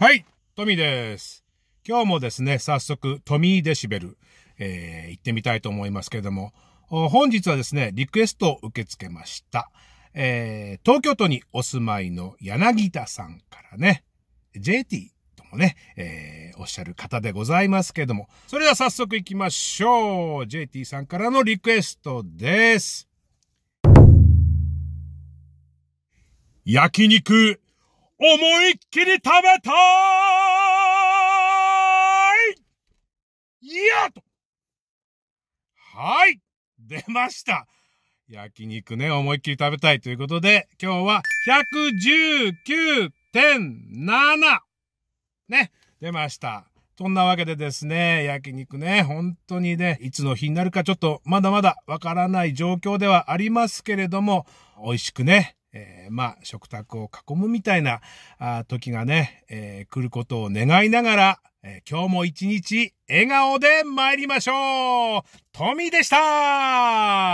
はい、トミーです。今日もですね、早速、トミーデシベル、えー、行ってみたいと思いますけれども、本日はですね、リクエストを受け付けました。えー、東京都にお住まいの柳田さんからね、JT ともね、えー、おっしゃる方でございますけれども、それでは早速行きましょう。JT さんからのリクエストです。焼肉思いっきり食べたいいやとはい出ました焼肉ね、思いっきり食べたいということで、今日は 119.7! ね、出ました。そんなわけでですね、焼肉ね、本当にね、いつの日になるかちょっとまだまだわからない状況ではありますけれども、美味しくね、えー、まあ、食卓を囲むみたいな、あ時がね、えー、来ることを願いながら、えー、今日も一日、笑顔で参りましょう富でした